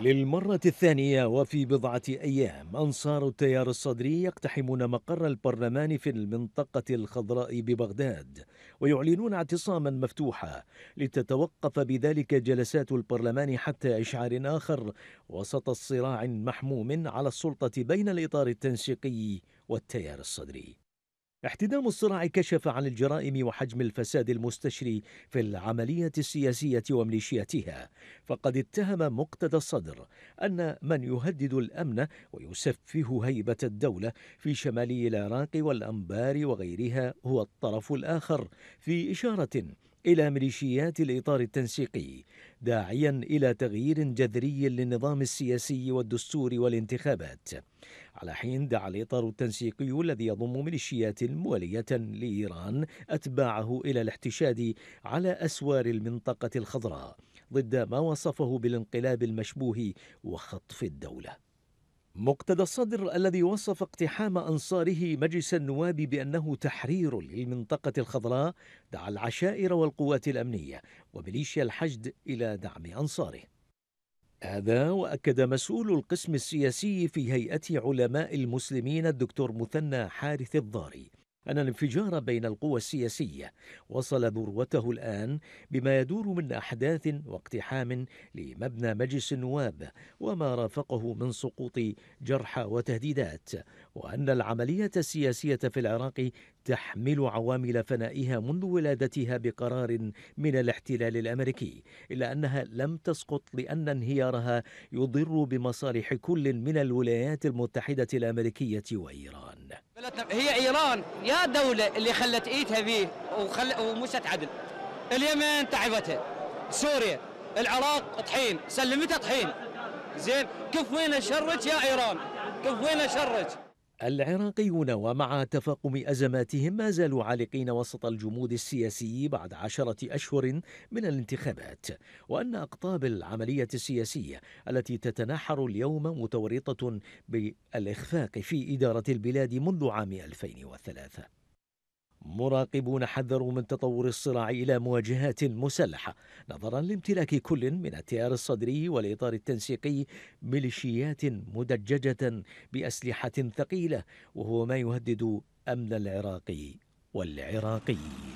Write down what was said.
للمرة الثانية وفي بضعة أيام أنصار التيار الصدري يقتحمون مقر البرلمان في المنطقة الخضراء ببغداد ويعلنون اعتصاما مفتوحا لتتوقف بذلك جلسات البرلمان حتى إشعار آخر وسط الصراع محموم على السلطة بين الإطار التنسيقي والتيار الصدري احتدام الصراع كشف عن الجرائم وحجم الفساد المستشري في العملية السياسية وميليشياتها فقد اتهم مقتدى الصدر أن من يهدد الأمن ويسفه هيبة الدولة في شمالي العراق والأنبار وغيرها هو الطرف الآخر في إشارة إلى ميليشيات الإطار التنسيقي داعيا إلى تغيير جذري للنظام السياسي والدستور والانتخابات على حين دعا الإطار التنسيقي الذي يضم ميليشيات موالية لإيران أتباعه إلى الاحتشاد على أسوار المنطقة الخضراء ضد ما وصفه بالانقلاب المشبوه وخطف الدوله مقتدى الصدر الذي وصف اقتحام أنصاره مجلس النواب بأنه تحرير للمنطقة الخضراء دعا العشائر والقوات الأمنية وميليشيا الحشد إلى دعم أنصاره هذا وأكد مسؤول القسم السياسي في هيئة علماء المسلمين الدكتور مثنى حارث الضاري أن الانفجار بين القوى السياسية وصل ذروته الآن بما يدور من أحداث واقتحام لمبنى مجلس النواب وما رافقه من سقوط جرحى وتهديدات وأن العملية السياسية في العراق تحمل عوامل فنائها منذ ولادتها بقرار من الاحتلال الأمريكي إلا أنها لم تسقط لأن انهيارها يضر بمصالح كل من الولايات المتحدة الأمريكية وإيران هي ايران يا دوله اللي خلت ايدها فيه وخل ومشت عدل اليمن تعبتها سوريا العراق طحين سلمتها طحين زين كفينا شرك يا ايران كفينا شرك العراقيون ومع تفاقم أزماتهم ما زالوا عالقين وسط الجمود السياسي بعد عشرة أشهر من الانتخابات وأن أقطاب العملية السياسية التي تتناحر اليوم متورطة بالإخفاق في إدارة البلاد منذ عام 2003 مراقبون حذروا من تطور الصراع إلى مواجهات مسلحة نظرا لامتلاك كل من التيار الصدري والإطار التنسيقي ميليشيات مدججة بأسلحة ثقيلة وهو ما يهدد أمن العراق والعراقيين